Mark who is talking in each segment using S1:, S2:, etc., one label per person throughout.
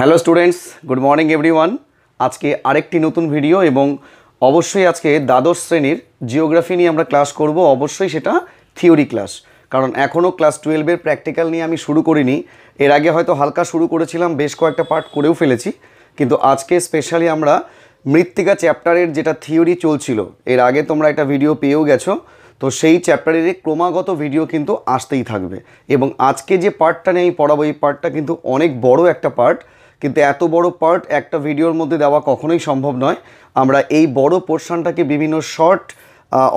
S1: Hello students good morning everyone আজকে আরেকটি নতুন ভিডিও এবং অবশ্যই আজকে দ্বাদশ শ্রেণীর জিওগ্রাফি নিয়ে আমরা ক্লাস করব অবশ্যই সেটা থিওরি ক্লাস কারণ এখনও ক্লাস টুয়েলভের প্র্যাকটিক্যাল নিয়ে আমি শুরু করিনি এর আগে হয়তো হালকা শুরু করেছিলাম বেশ কয়েকটা পার্ট করেও ফেলেছি কিন্তু আজকে স্পেশালি আমরা মৃত্তিকা চ্যাপ্টারের যেটা থিওরি চলছিল এর আগে তোমরা একটা ভিডিও পেয়েও গেছো তো সেই চ্যাপ্টারের ক্রমাগত ভিডিও কিন্তু আসতেই থাকবে এবং আজকে যে পার্টটা নিয়ে আমি পড়াবো এই পার্টটা কিন্তু অনেক বড় একটা পার্ট কিন্তু এত বড় পার্ট একটা ভিডিওর মধ্যে দেওয়া কখনোই সম্ভব নয় আমরা এই বড় পোর্শনটাকে বিভিন্ন শর্ট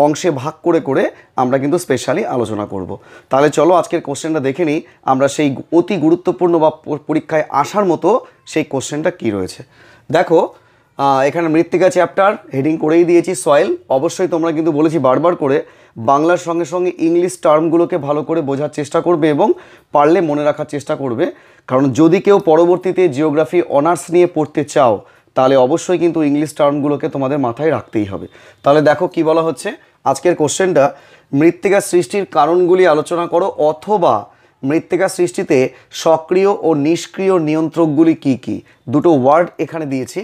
S1: অংশে ভাগ করে করে আমরা কিন্তু স্পেশালি আলোচনা করব। তাহলে চলো আজকের কোশ্চেনটা দেখে নিই আমরা সেই অতি গুরুত্বপূর্ণ বা পরীক্ষায় আসার মতো সেই কোশ্চেনটা কি রয়েছে দেখো এখানে মৃত্তিকা চ্যাপ্টার হেডিং করেই দিয়েছি সয়েল অবশ্যই তোমরা কিন্তু বলেছি বারবার করে বাংলার সঙ্গে সঙ্গে ইংলিশ টার্মগুলোকে ভালো করে বোঝার চেষ্টা করবে এবং পারলে মনে রাখার চেষ্টা করবে কারণ যদি কেউ পরবর্তীতে জিওগ্রাফি অনার্স নিয়ে পড়তে চাও তাহলে অবশ্যই কিন্তু ইংলিশ টার্মগুলোকে তোমাদের মাথায় রাখতেই হবে তাহলে দেখো কি বলা হচ্ছে আজকের কোশ্চেনটা মৃত্তিকা সৃষ্টির কারণগুলি আলোচনা করো অথবা মৃত্তিকা সৃষ্টিতে সক্রিয় ও নিষ্ক্রিয় নিয়ন্ত্রকগুলি কি কি দুটো ওয়ার্ড এখানে দিয়েছি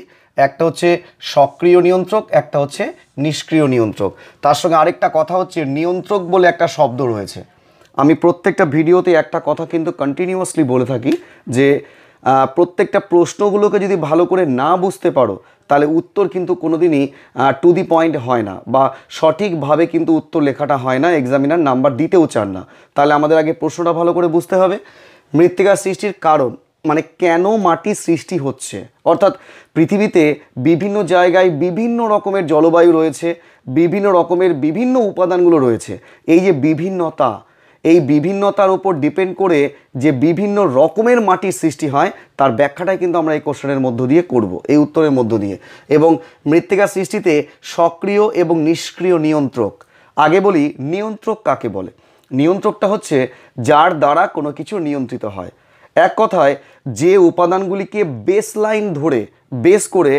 S1: একটা হচ্ছে সক্রিয় নিয়ন্ত্রক একটা হচ্ছে নিষ্ক্রিয় নিয়ন্ত্রক তার সঙ্গে আরেকটা কথা হচ্ছে নিয়ন্ত্রক বলে একটা শব্দ রয়েছে আমি প্রত্যেকটা ভিডিওতে একটা কথা কিন্তু কন্টিনিউয়াসলি বলে থাকি যে প্রত্যেকটা প্রশ্নগুলোকে যদি ভালো করে না বুঝতে পারো তাহলে উত্তর কিন্তু কোনো দিনই টু দি পয়েন্ট হয় না বা সঠিকভাবে কিন্তু উত্তর লেখাটা হয় না এক্সামিনার নাম্বার দিতেও চান না তাহলে আমাদের আগে প্রশ্নটা ভালো করে বুঝতে হবে মৃত্তিকা সৃষ্টির কারণ মানে কেন মাটি সৃষ্টি হচ্ছে অর্থাৎ পৃথিবীতে বিভিন্ন জায়গায় বিভিন্ন রকমের জলবায়ু রয়েছে বিভিন্ন রকমের বিভিন্ন উপাদানগুলো রয়েছে এই যে বিভিন্নতা এই বিভিন্নতার উপর ডিপেন্ড করে যে বিভিন্ন রকমের মাটির সৃষ্টি হয় তার ব্যাখ্যাটাই কিন্তু আমরা এই কোশ্চেনের মধ্য দিয়ে করব এই উত্তরের মধ্য দিয়ে এবং মৃত্তিকা সৃষ্টিতে সক্রিয় এবং নিষ্ক্রিয় নিয়ন্ত্রক আগে বলি নিয়ন্ত্রক কাকে বলে নিয়ন্ত্রকটা হচ্ছে যার দ্বারা কোনো কিছু নিয়ন্ত্রিত হয় এক কথায় যে উপাদানগুলিকে বেস লাইন ধরে বেস করে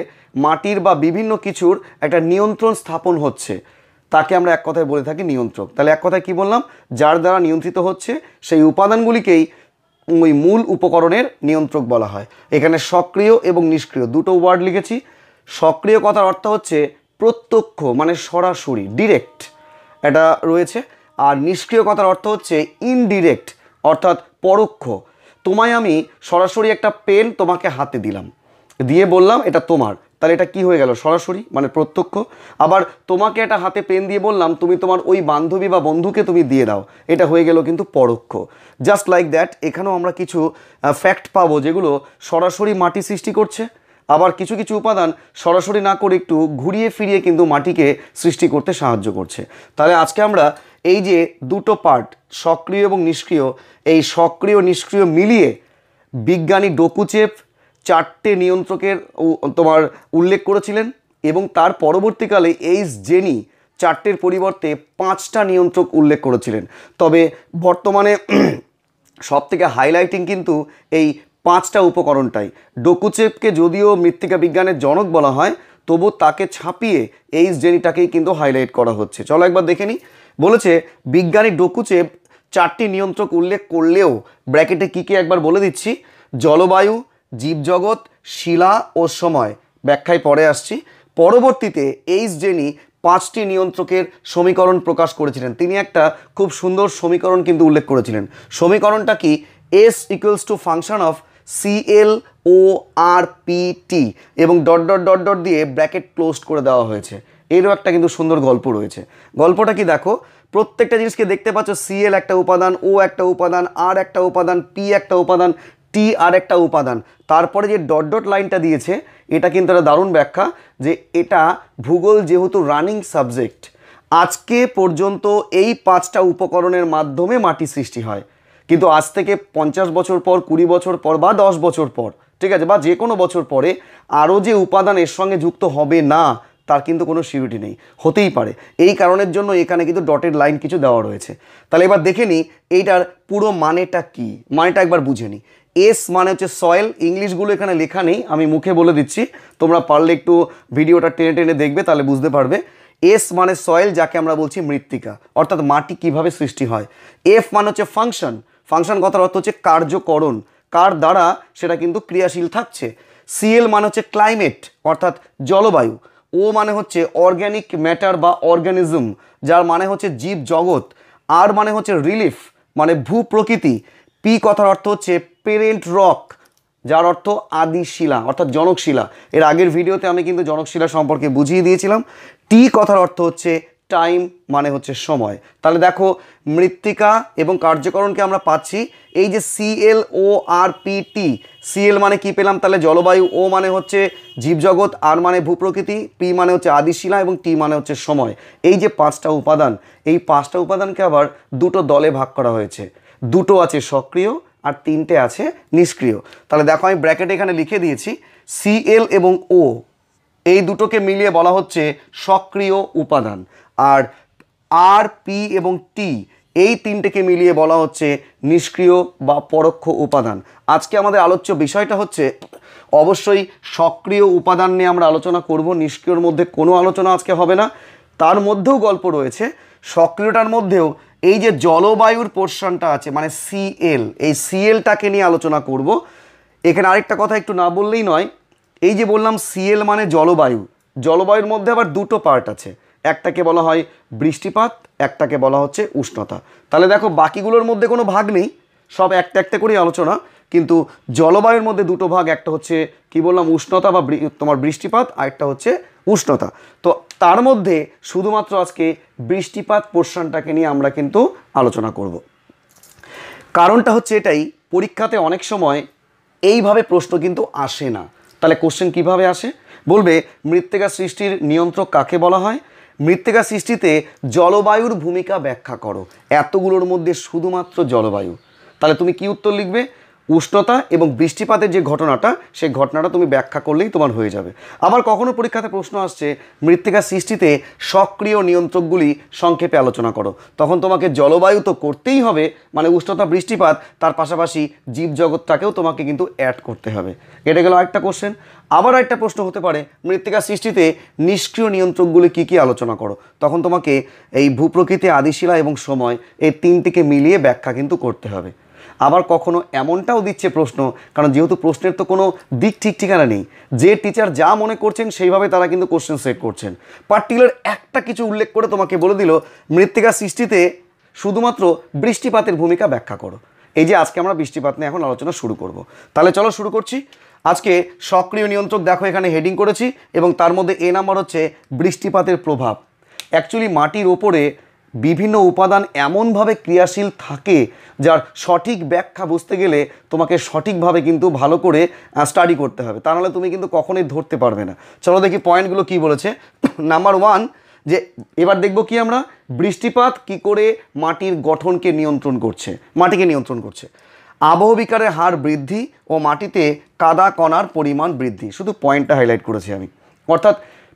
S1: মাটির বা বিভিন্ন কিছুর একটা নিয়ন্ত্রণ স্থাপন হচ্ছে তাকে আমরা এক কথায় বলে থাকি নিয়ন্ত্রক তাহলে এক কথায় কী বললাম যার দ্বারা নিয়ন্ত্রিত হচ্ছে সেই উপাদানগুলিকেই ওই মূল উপকরণের নিয়ন্ত্রক বলা হয় এখানে সক্রিয় এবং নিষ্ক্রিয় দুটো ওয়ার্ড লিখেছি সক্রিয় কথার অর্থ হচ্ছে প্রত্যক্ষ মানে সরাসরি ডিরেক্ট এটা রয়েছে আর নিষ্ক্রিয় কথার অর্থ হচ্ছে ইনডিরেক্ট অর্থাৎ পরোক্ষ তোমায় আমি সরাসরি একটা পেন তোমাকে হাতে দিলাম দিয়ে বললাম এটা তোমার তাহলে এটা কি হয়ে গেল সরাসরি মানে প্রত্যক্ষ আবার তোমাকে একটা হাতে পেন দিয়ে বললাম তুমি তোমার ওই বান্ধবী বা বন্ধুকে তুমি দিয়ে দাও এটা হয়ে গেল কিন্তু পরোক্ষ জাস্ট লাইক দ্যাট এখানেও আমরা কিছু ফ্যাক্ট পাবো যেগুলো সরাসরি মাটি সৃষ্টি করছে আবার কিছু কিছু উপাদান সরাসরি না করে একটু ঘুরিয়ে ফিরিয়ে কিন্তু মাটিকে সৃষ্টি করতে সাহায্য করছে তাহলে আজকে আমরা এই যে দুটো পার্ট সক্রিয় এবং নিষ্ক্রিয় এই সক্রিয় নিষ্ক্রিয় মিলিয়ে বিজ্ঞানী ডোকুচেপ চারটে নিয়ন্ত্রকের তোমার উল্লেখ করেছিলেন এবং তার পরবর্তীকালে এইচ জেনি চারটের পরিবর্তে পাঁচটা নিয়ন্ত্রক উল্লেখ করেছিলেন তবে বর্তমানে সবথেকে হাইলাইটিং কিন্তু এই পাঁচটা উপকরণটাই ডোকুচেপকে যদিও মৃত্তিকা বিজ্ঞানের জনক বলা হয় তবু তাকে ছাপিয়ে এইচ জেনিটাকেই কিন্তু হাইলাইট করা হচ্ছে চলো একবার দেখে নিই বলেছে বিজ্ঞানী ডোকুচেপ চারটি নিয়ন্ত্রক উল্লেখ করলেও ব্র্যাকেটে কী কী একবার বলে দিচ্ছি জলবায়ু জীবজগৎ শিলা ও সময় ব্যাখ্যায় পরে আসছি পরবর্তীতে এইচ জেনি পাঁচটি নিয়ন্ত্রকের সমীকরণ প্রকাশ করেছিলেন তিনি একটা খুব সুন্দর সমীকরণ কিন্তু উল্লেখ করেছিলেন সমীকরণটা কি S equals to function of CL O R P T এবং ডট ডট ডট ডট দিয়ে ব্র্যাকেট ক্লোজ করে দেওয়া হয়েছে এরও একটা কিন্তু সুন্দর গল্প রয়েছে গল্পটা কি দেখো প্রত্যেকটা জিনিসকে দেখতে পাচ্ছ সিএল একটা উপাদান ও একটা উপাদান আর একটা উপাদান পি একটা উপাদান টি আর একটা উপাদান তারপরে যে ডট ডট লাইনটা দিয়েছে এটা কিন্তু একটা দারুণ ব্যাখ্যা যে এটা ভূগোল যেহেতু রানিং সাবজেক্ট আজকে পর্যন্ত এই পাঁচটা উপকরণের মাধ্যমে মাটি সৃষ্টি হয় কিন্তু আজ থেকে পঞ্চাশ বছর পর কুড়ি বছর পর বা দশ বছর পর ঠিক আছে বা যে কোনো বছর পরে আরও যে উপাদান এর সঙ্গে যুক্ত হবে না তার কিন্তু কোনো সিউরিটি নেই হতেই পারে এই কারণের জন্য এখানে কিন্তু ডটেড লাইন কিছু দেওয়া রয়েছে তাহলে এবার দেখে নিই এইটার পুরো মানেটা কি মানেটা একবার বুঝে নিই এস মানে হচ্ছে সয়েল ইংলিশগুলো এখানে লেখা নেই আমি মুখে বলে দিচ্ছি তোমরা পারলে একটু ভিডিওটা টেনে টেনে দেখবে তাহলে বুঝতে পারবে এস মানে সয়েল যাকে আমরা বলছি মৃত্তিকা অর্থাৎ মাটি কিভাবে সৃষ্টি হয় এফ মানে হচ্ছে ফাংশন ফাংশন কথার অর্থ হচ্ছে কার্যকরণ কার দ্বারা সেটা কিন্তু ক্রিয়াশীল থাকছে সিএল মানে হচ্ছে ক্লাইমেট অর্থাৎ জলবায়ু ও মানে হচ্ছে অর্গ্যানিক ম্যাটার বা অর্গ্যানিজম যার মানে হচ্ছে জীব জগৎ আর মানে হচ্ছে রিলিফ মানে ভূপ্রকৃতি পি কথার অর্থ হচ্ছে পেরেন্ট রক যার অর্থ আদি শিলা অর্থাৎ জনকশিলা এর আগের ভিডিওতে আমি কিন্তু জনকশিলা সম্পর্কে বুঝিয়ে দিয়েছিলাম টি কথার অর্থ হচ্ছে টাইম মানে হচ্ছে সময় তাহলে দেখো মৃত্তিকা এবং কার্যকরণকে আমরা পাচ্ছি এই যে CL O R P T CL মানে কি পেলাম তাহলে জলবায়ু ও মানে হচ্ছে জীবজগৎ আর মানে ভূপ্রকৃতি পি মানে হচ্ছে আদিশিলা এবং টি মানে হচ্ছে সময় এই যে পাঁচটা উপাদান এই পাঁচটা উপাদানকে আবার দুটো দলে ভাগ করা হয়েছে দুটো আছে সক্রিয় আর তিনটে আছে নিষ্ক্রিয় তাহলে দেখো আমি ব্র্যাকেট এখানে লিখে দিয়েছি সিএল এবং ও এই দুটোকে মিলিয়ে বলা হচ্ছে সক্রিয় উপাদান আর আর পি এবং টি এই তিনটেকে মিলিয়ে বলা হচ্ছে নিষ্ক্রিয় বা পরোক্ষ উপাদান আজকে আমাদের আলোচ্য বিষয়টা হচ্ছে অবশ্যই সক্রিয় উপাদান নিয়ে আমরা আলোচনা করব নিষ্ক্রিয়র মধ্যে কোনো আলোচনা আজকে হবে না তার মধ্যেও গল্প রয়েছে সক্রিয়টার মধ্যেও এই যে জলবায়ুর পোর্শনটা আছে মানে সিএল এই সিএলটাকে নিয়ে আলোচনা করব এখানে আরেকটা কথা একটু না বললেই নয় এই যে বললাম সিএল মানে জলবায়ু জলবায়ুর মধ্যে আবার দুটো পার্ট আছে একটাকে বলা হয় বৃষ্টিপাত একটাকে বলা হচ্ছে উষ্ণতা তাহলে দেখো বাকিগুলোর মধ্যে কোনো ভাগ নেই সব একটা একটা করেই আলোচনা কিন্তু জলবায়ুর মধ্যে দুটো ভাগ একটা হচ্ছে কি বললাম উষ্ণতা বা তোমার বৃষ্টিপাত আর একটা হচ্ছে উষ্ণতা তো তার মধ্যে শুধুমাত্র আজকে বৃষ্টিপাত পোর্শনটাকে নিয়ে আমরা কিন্তু আলোচনা করব কারণটা হচ্ছে এটাই পরীক্ষাতে অনেক সময় এইভাবে প্রশ্ন কিন্তু আসে না তাহলে কোশ্চেন কিভাবে আসে বলবে মৃত্তিকা সৃষ্টির নিয়ন্ত্রক কাকে বলা হয় মৃত্তিকা সৃষ্টিতে জলবায়ুর ভূমিকা ব্যাখ্যা করো এতগুলোর মধ্যে শুধুমাত্র জলবায়ু তাহলে তুমি কি উত্তর লিখবে উষ্ণতা এবং বৃষ্টিপাতের যে ঘটনাটা সেই ঘটনাটা তুমি ব্যাখ্যা করলেই তোমার হয়ে যাবে আবার কখনো পরীক্ষাতে প্রশ্ন আসছে মৃত্তিকা সৃষ্টিতে সক্রিয় নিয়ন্ত্রকগুলি সংক্ষেপে আলোচনা করো তখন তোমাকে জলবায়ু তো করতেই হবে মানে উষ্ণতা বৃষ্টিপাত তার পাশাপাশি জীবজগৎটাকেও তোমাকে কিন্তু অ্যাড করতে হবে এটা গেল একটা কোশ্চেন আবার একটা প্রশ্ন হতে পারে মৃত্তিকা সৃষ্টিতে নিষ্ক্রিয় নিয়ন্ত্রকগুলি কি কি আলোচনা করো তখন তোমাকে এই ভূপ্রকৃতি আদিশিলা এবং সময় এই তিনটিকে মিলিয়ে ব্যাখ্যা কিন্তু করতে হবে আবার কখনো এমনটাও দিচ্ছে প্রশ্ন কারণ যেহেতু প্রশ্নের তো কোনো দিক ঠিক ঠিকানা নেই যে টিচার যা মনে করছেন সেইভাবে তারা কিন্তু কোশ্চেন সেট করছেন পার্টিকুলার একটা কিছু উল্লেখ করে তোমাকে বলে দিল মৃত্তিকা সৃষ্টিতে শুধুমাত্র বৃষ্টিপাতের ভূমিকা ব্যাখ্যা করো এই যে আজকে আমরা বৃষ্টিপাত নিয়ে এখন আলোচনা শুরু করব তাহলে চলো শুরু করছি আজকে সক্রিয় নিয়ন্ত্রক দেখো এখানে হেডিং করেছি এবং তার মধ্যে এ নাম্বার হচ্ছে বৃষ্টিপাতের প্রভাব অ্যাকচুয়ালি মাটির ওপরে বিভিন্ন উপাদান এমনভাবে ক্রিয়াশীল থাকে যার সঠিক ব্যাখ্যা বুঝতে গেলে তোমাকে সঠিকভাবে কিন্তু ভালো করে স্টাডি করতে হবে তা নাহলে তুমি কিন্তু কখনোই ধরতে পারবে না চলো দেখি পয়েন্টগুলো কি বলেছে নাম্বার ওয়ান যে এবার দেখব কি আমরা বৃষ্টিপাত কি করে মাটির গঠনকে নিয়ন্ত্রণ করছে মাটিকে নিয়ন্ত্রণ করছে আবহবিকারের হার বৃদ্ধি ও মাটিতে কাদা কণার পরিমাণ বৃদ্ধি শুধু পয়েন্টটা হাইলাইট করেছি আমি অর্থাৎ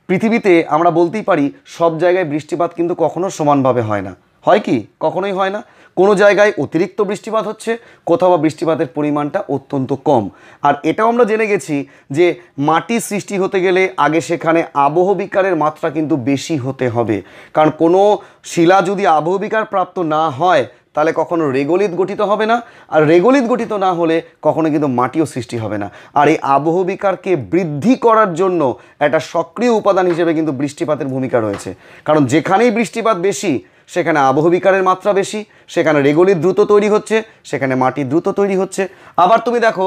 S1: পৃথিবীতে আমরা বলতেই পারি সব জায়গায় বৃষ্টিপাত কিন্তু কখনো সমানভাবে হয় না হয় কি কখনোই হয় না কোনো জায়গায় অতিরিক্ত বৃষ্টিপাত হচ্ছে কোথাও বা বৃষ্টিপাতের পরিমাণটা অত্যন্ত কম আর এটাও আমরা জেনে গেছি যে মাটি সৃষ্টি হতে গেলে আগে সেখানে আবহবিকারের মাত্রা কিন্তু বেশি হতে হবে কারণ কোনো শিলা যদি আবহবিকার প্রাপ্ত না হয় তাহলে কখনো রেগোলিত গঠিত হবে না আর রেগোলিত গঠিত না হলে কখনো কিন্তু মাটিও সৃষ্টি হবে না আর এই আবহবিকারকে বৃদ্ধি করার জন্য একটা সক্রিয় উপাদান হিসেবে কিন্তু বৃষ্টিপাতের ভূমিকা রয়েছে কারণ যেখানেই বৃষ্টিপাত বেশি সেখানে আবহবিকারের মাত্রা বেশি সেখানে রেগোলিত দ্রুত তৈরি হচ্ছে সেখানে মাটি দ্রুত তৈরি হচ্ছে আবার তুমি দেখো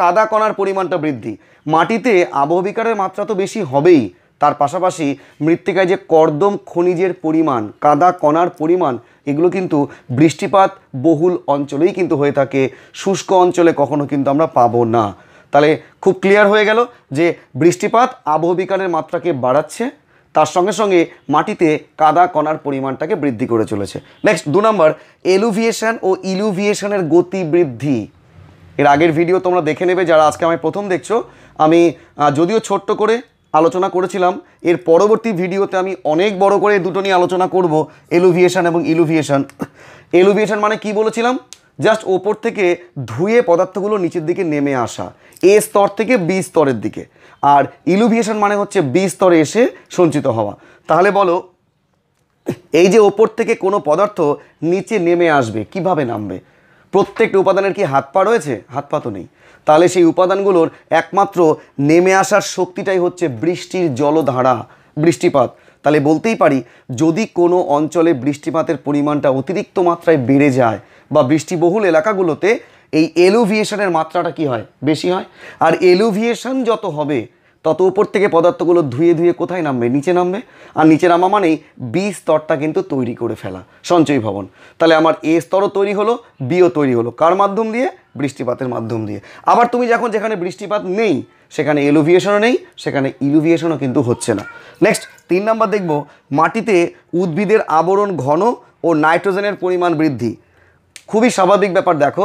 S1: কাদা কণার পরিমাণটা বৃদ্ধি মাটিতে আবহবিকারের মাত্রা তো বেশি হবেই তার পাশাপাশি মৃত্তিকায় যে কর্দম খনিজের পরিমাণ কাদা কণার পরিমাণ এগুলো কিন্তু বৃষ্টিপাত বহুল অঞ্চলেই কিন্তু হয়ে থাকে শুষ্ক অঞ্চলে কখনো কিন্তু আমরা পাবো না তাহলে খুব ক্লিয়ার হয়ে গেল যে বৃষ্টিপাত আবহবিকারের মাত্রাকে বাড়াচ্ছে তার সঙ্গে সঙ্গে মাটিতে কাদা কণার পরিমাণটাকে বৃদ্ধি করে চলেছে নেক্সট দু নম্বর এলুভিয়েশন ও ইলুভিয়েশনের গতি বৃদ্ধি এর আগের ভিডিও তোমরা দেখে নেবে যারা আজকে আমি প্রথম দেখছো আমি যদিও ছোট্ট করে আলোচনা করেছিলাম এর পরবর্তী ভিডিওতে আমি অনেক বড় করে দুটো নিয়ে আলোচনা করব এলুভিয়েশান এবং ইলুভিয়েশান এলুভিয়েশান মানে কি বলেছিলাম জাস্ট ওপর থেকে ধুয়ে পদার্থগুলো নিচের দিকে নেমে আসা এ স্তর থেকে বি স্তরের দিকে আর ইলুভিয়েশান মানে হচ্ছে বি স্তরে এসে সঞ্চিত হওয়া তাহলে বলো এই যে ওপর থেকে কোনো পদার্থ নিচে নেমে আসবে কিভাবে নামবে প্রত্যেকটা উপাদানের কি হাত পা রয়েছে হাত পা তো নেই তাহলে সেই উপাদানগুলোর একমাত্র নেমে আসার শক্তিটাই হচ্ছে বৃষ্টির জলধারা বৃষ্টিপাত তাহলে বলতেই পারি যদি কোনো অঞ্চলে বৃষ্টিপাতের পরিমাণটা অতিরিক্ত মাত্রায় বেড়ে যায় বা বৃষ্টিবহুল এলাকাগুলোতে এই এলোভিয়েশনের মাত্রাটা কি হয় বেশি হয় আর এলোভিয়েশন যত হবে তত উপর থেকে পদার্থগুলো ধুয়ে ধুয়ে কোথায় নামবে নিচে নামবে আর নিচে নামা মানেই বি স্তরটা কিন্তু তৈরি করে ফেলা সঞ্চয়ী ভবন তাহলে আমার এ স্তরও তৈরি হলো বিও তৈরি হলো কার মাধ্যম দিয়ে বৃষ্টিপাতের মাধ্যম দিয়ে আবার তুমি যখন যেখানে বৃষ্টিপাত নেই সেখানে এলোভিয়েশনও নেই সেখানে ইলোভিয়েশনও কিন্তু হচ্ছে না নেক্সট তিন নাম্বার দেখব মাটিতে উদ্ভিদের আবরণ ঘন ও নাইট্রোজেনের পরিমাণ বৃদ্ধি খুবই স্বাভাবিক ব্যাপার দেখো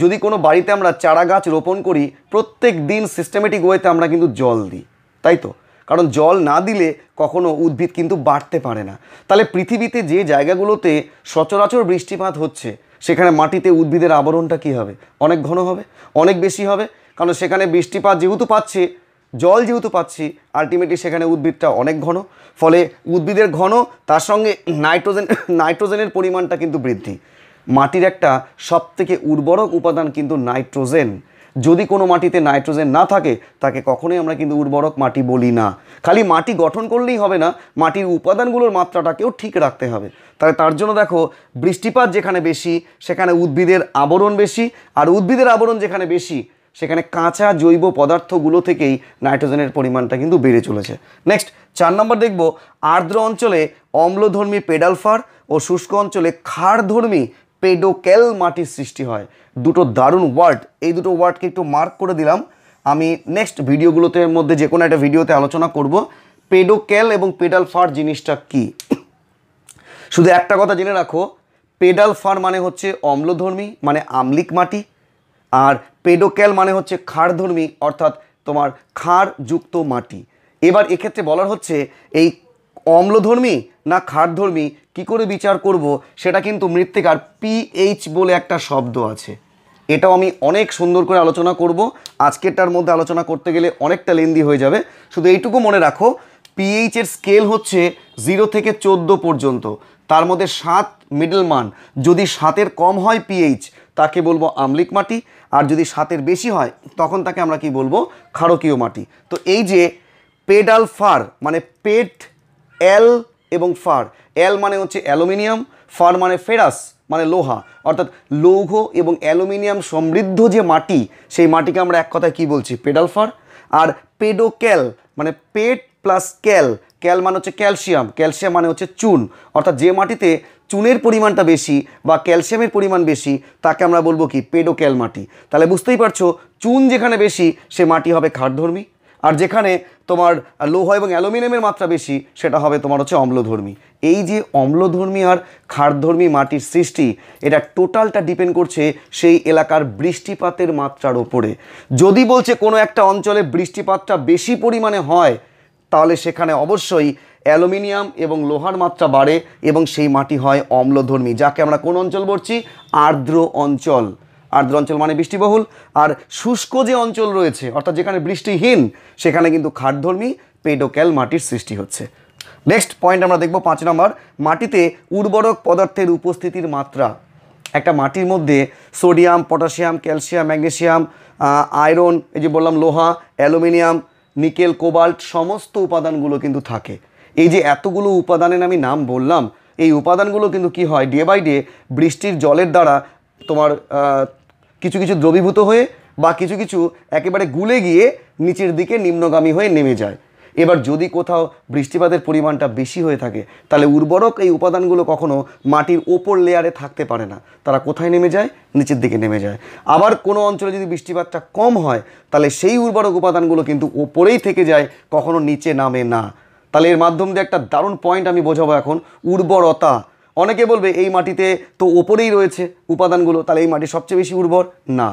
S1: যদি কোনো বাড়িতে আমরা চারা গাছ রোপণ করি প্রত্যেক দিন সিস্টেমেটিক ওয়েতে আমরা কিন্তু জল দিই তাই তো কারণ জল না দিলে কখনো উদ্ভিদ কিন্তু বাড়তে পারে না তাহলে পৃথিবীতে যে জায়গাগুলোতে সচরাচর বৃষ্টিপাত হচ্ছে সেখানে মাটিতে উদ্ভিদের আবরণটা কী হবে অনেক ঘন হবে অনেক বেশি হবে কারণ সেখানে বৃষ্টিপাত যেহেতু পাচ্ছে জল যেহেতু পাচ্ছি আলটিমেটলি সেখানে উদ্ভিদটা অনেক ঘন ফলে উদ্ভিদের ঘন তার সঙ্গে নাইট্রোজেন নাইট্রোজেনের পরিমাণটা কিন্তু বৃদ্ধি মাটির একটা সবথেকে উর্বরক উপাদান কিন্তু নাইট্রোজেন যদি কোনো মাটিতে নাইট্রোজেন না থাকে তাকে কখনোই আমরা কিন্তু উর্বরক মাটি বলি না খালি মাটি গঠন করলেই হবে না মাটির উপাদানগুলোর মাত্রাটাকেও ঠিক রাখতে হবে তাহলে তার জন্য দেখো বৃষ্টিপাত যেখানে বেশি সেখানে উদ্ভিদের আবরণ বেশি আর উদ্ভিদের আবরণ যেখানে বেশি সেখানে কাঁচা জৈব পদার্থগুলো থেকেই নাইট্রোজেনের পরিমাণটা কিন্তু বেড়ে চলেছে নেক্সট চার নম্বর দেখব আর্দ্র অঞ্চলে অম্লধর্মী পেডালফার ও শুষ্ক অঞ্চলে ক্ষারধর্মী পেডোকেল মাটির সৃষ্টি হয় দুটো দারুণ ওয়ার্ড এই দুটো ওয়ার্ডকে একটু মার্ক করে দিলাম আমি নেক্সট ভিডিওগুলোতে মধ্যে যে কোনো একটা ভিডিওতে আলোচনা করব পেডোকেল এবং পেডাল ফার জিনিসটা কি শুধু একটা কথা জেনে রাখো পেডাল ফার মানে হচ্ছে অম্লধর্মী মানে আম্লিক মাটি আর পেডোকেল মানে হচ্ছে খাড়ধর্মী অর্থাৎ তোমার যুক্ত মাটি এবার এক্ষেত্রে বলার হচ্ছে এই অম্লধর্মী না খারধর্মী কি করে বিচার করব সেটা কিন্তু মৃত্তিকার পিএইচ বলে একটা শব্দ আছে এটাও আমি অনেক সুন্দর করে আলোচনা করব আজকেরটার মধ্যে আলোচনা করতে গেলে অনেকটা লেন্দি হয়ে যাবে শুধু এইটুকু মনে রাখো পিএইচের স্কেল হচ্ছে জিরো থেকে চোদ্দো পর্যন্ত তার মধ্যে সাত মিডল মান যদি সাতের কম হয় পিএইচ তাকে বলবো আমলিক মাটি আর যদি সাতের বেশি হয় তখন তাকে আমরা কি বলবো ক্ষারকীয় মাটি তো এই যে পেডাল ফার মানে পেট অ্যাল এবং ফার অ্যাল মানে হচ্ছে অ্যালুমিনিয়াম ফার মানে ফেরাস মানে লোহা অর্থাৎ লৌহ এবং অ্যালুমিনিয়াম সমৃদ্ধ যে মাটি সেই মাটিকে আমরা এক কথায় কী বলছি পেডাল ফার আর পেডোক্যাল মানে পেট প্লাস ক্যাল ক্যাল মানে হচ্ছে ক্যালসিয়াম ক্যালসিয়াম মানে হচ্ছে চুন অর্থাৎ যে মাটিতে চুনের পরিমাণটা বেশি বা ক্যালসিয়ামের পরিমাণ বেশি তাকে আমরা বলবো কি পেডোক্যাল মাটি তাহলে বুঝতেই পারছো চুন যেখানে বেশি সে মাটি হবে খাটধর্মী আর যেখানে তোমার লোহ এবং অ্যালুমিনিয়ামের মাত্রা বেশি সেটা হবে তোমার হচ্ছে অম্লধর্মী এই যে অম্লধর্মী আর ক্ষারধর্মী মাটির সৃষ্টি এটা টোটালটা ডিপেন্ড করছে সেই এলাকার বৃষ্টিপাতের মাত্রার ওপরে যদি বলছে কোনো একটা অঞ্চলে বৃষ্টিপাতটা বেশি পরিমাণে হয় তাহলে সেখানে অবশ্যই অ্যালুমিনিয়াম এবং লোহার মাত্রা বাড়ে এবং সেই মাটি হয় অম্লধর্মী যাকে আমরা কোন অঞ্চল বলছি আর্দ্র অঞ্চল আর্দ্র অঞ্চল মানে বৃষ্টিবহুল আর শুষ্ক যে অঞ্চল রয়েছে অর্থাৎ যেখানে বৃষ্টিহীন সেখানে কিন্তু খাটধর্মী পেডোক্যাল মাটির সৃষ্টি হচ্ছে নেক্সট পয়েন্ট আমরা দেখব পাঁচ নম্বর মাটিতে উর্বরক পদার্থের উপস্থিতির মাত্রা একটা মাটির মধ্যে sodium potassium calcium magnesium iron এই যে বললাম লোহা অ্যালুমিনিয়াম নিকেল কোবাল্ট সমস্ত উপাদানগুলো কিন্তু থাকে এই যে এতগুলো উপাদানের আমি নাম বললাম এই উপাদানগুলো কিন্তু কি হয় ডে বাই ডে বৃষ্টির জলের দ্বারা তোমার কিছু কিছু দ্রবীভূত হয়ে বা কিছু কিছু একেবারে গুলে গিয়ে নিচের দিকে নিম্নগামী হয়ে নেমে যায় এবার যদি কোথাও বৃষ্টিপাতের পরিমাণটা বেশি হয়ে থাকে তাহলে উর্বরক এই উপাদানগুলো কখনো মাটির ওপর লেয়ারে থাকতে পারে না তারা কোথায় নেমে যায় নিচের দিকে নেমে যায় আবার কোনো অঞ্চলে যদি বৃষ্টিপাতটা কম হয় তাহলে সেই উর্বরক উপাদানগুলো কিন্তু ওপরেই থেকে যায় কখনো নিচে নামে না তাহলে এর মাধ্যম দিয়ে একটা দারুণ পয়েন্ট আমি বোঝাবো এখন উর্বরতা অনেকে বলবে এই মাটিতে তো ওপরেই রয়েছে উপাদানগুলো তাহলে এই মাটি সবচেয়ে বেশি উর্বর না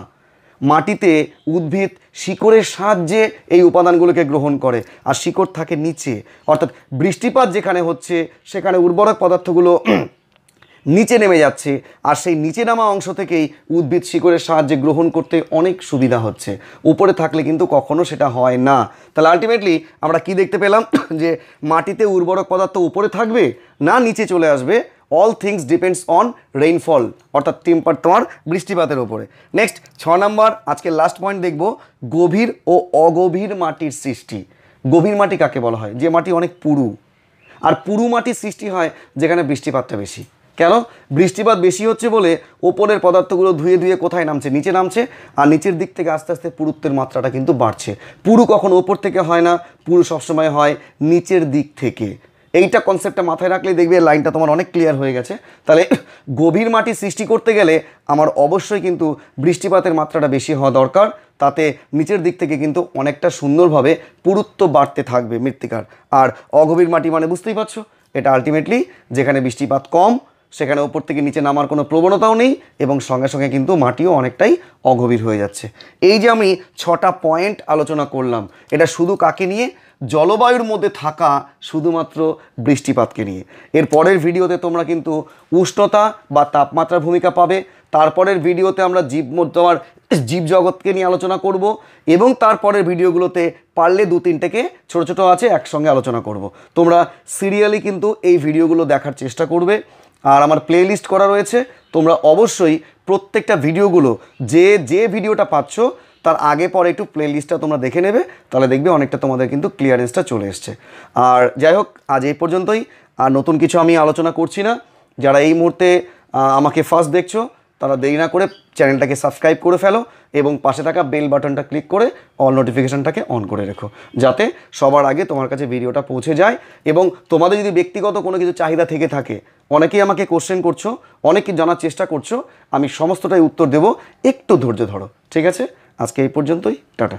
S1: মাটিতে উদ্ভিদ শিকড়ের সাহায্যে এই উপাদানগুলোকে গ্রহণ করে আর শিকড় থাকে নিচে অর্থাৎ বৃষ্টিপাত যেখানে হচ্ছে সেখানে উর্বরক পদার্থগুলো নিচে নেমে যাচ্ছে আর সেই নিচে নামা অংশ থেকেই উদ্ভিদ শিকড়ের সাহায্যে গ্রহণ করতে অনেক সুবিধা হচ্ছে উপরে থাকলে কিন্তু কখনো সেটা হয় না তাহলে আলটিমেটলি আমরা কি দেখতে পেলাম যে মাটিতে উর্বরক পদার্থ উপরে থাকবে না নিচে চলে আসবে all things depends on rainfall অর্থাৎ টেম্পার তোমার বৃষ্টিপাতের ওপরে নেক্সট ছ নম্বর আজকে লাস্ট পয়েন্ট দেখব গভীর ও অগভীর মাটির সৃষ্টি গভীর মাটি কাকে বলা হয় যে মাটি অনেক পুরু আর পুরু মাটির সৃষ্টি হয় যেখানে বৃষ্টিপাতটা বেশি কেন বৃষ্টিপাত বেশি হচ্ছে বলে ওপরের পদার্থগুলো ধুয়ে ধুয়ে কোথায় নামছে নিচে নামছে আর নিচের দিক থেকে আস্তে আস্তে পুরুত্বের মাত্রাটা কিন্তু বাড়ছে পুরু কখন ওপর থেকে হয় না পুরু সবসময় হয় নিচের দিক থেকে এইটা কনসেপ্টটা মাথায় রাখলে দেখবে লাইনটা তোমার অনেক ক্লিয়ার হয়ে গেছে তাহলে গভীর মাটি সৃষ্টি করতে গেলে আমার অবশ্যই কিন্তু বৃষ্টিপাতের মাত্রাটা বেশি হওয়া দরকার তাতে নিচের দিক থেকে কিন্তু অনেকটা সুন্দরভাবে পুরুত্ব বাড়তে থাকবে মৃত্তিকার আর অগভীর মাটি মানে বুঝতেই পারছো এটা আলটিমেটলি যেখানে বৃষ্টিপাত কম সেখানে ওপর থেকে নিচে নামার কোনো প্রবণতাও নেই এবং সঙ্গে সঙ্গে কিন্তু মাটিও অনেকটাই অগভীর হয়ে যাচ্ছে এই যে আমি ছটা পয়েন্ট আলোচনা করলাম এটা শুধু কাকে নিয়ে জলবায়ুর মধ্যে থাকা শুধুমাত্র বৃষ্টিপাতকে নিয়ে এর পরের ভিডিওতে তোমরা কিন্তু উষ্ণতা বা তাপমাত্রার ভূমিকা পাবে তারপরের ভিডিওতে আমরা জীব তোমার জীবজগৎকে নিয়ে আলোচনা করব এবং তারপরের ভিডিওগুলোতে পারলে দু তিনটেকে ছোটো ছোটো আছে একসঙ্গে আলোচনা করব। তোমরা সিরিয়ালি কিন্তু এই ভিডিওগুলো দেখার চেষ্টা করবে আর আমার প্লেলিস্ট করা রয়েছে তোমরা অবশ্যই প্রত্যেকটা ভিডিওগুলো যে যে ভিডিওটা পাচ্ছ তার আগে পরে একটু প্লেলিস্টটা তোমরা দেখে নেবে তাহলে দেখবে অনেকটা তোমাদের কিন্তু ক্লিয়ারেন্সটা চলে এসছে আর যাই হোক আজ এই পর্যন্তই আর নতুন কিছু আমি আলোচনা করছি না যারা এই মুহূর্তে আমাকে ফার্স্ট দেখছো তারা দেরি না করে চ্যানেলটাকে সাবস্ক্রাইব করে ফেলো এবং পাশে থাকা বেল বাটনটা ক্লিক করে অল নোটিফিকেশানটাকে অন করে রেখো যাতে সবার আগে তোমার কাছে ভিডিওটা পৌঁছে যায় এবং তোমাদের যদি ব্যক্তিগত কোনো কিছু চাহিদা থেকে থাকে অনেকেই আমাকে কোশ্চেন করছো অনেকে জানার চেষ্টা করছো আমি সমস্তটাই উত্তর দেব একটু ধৈর্য ধরো ঠিক আছে আজকে এই পর্যন্তই টাটা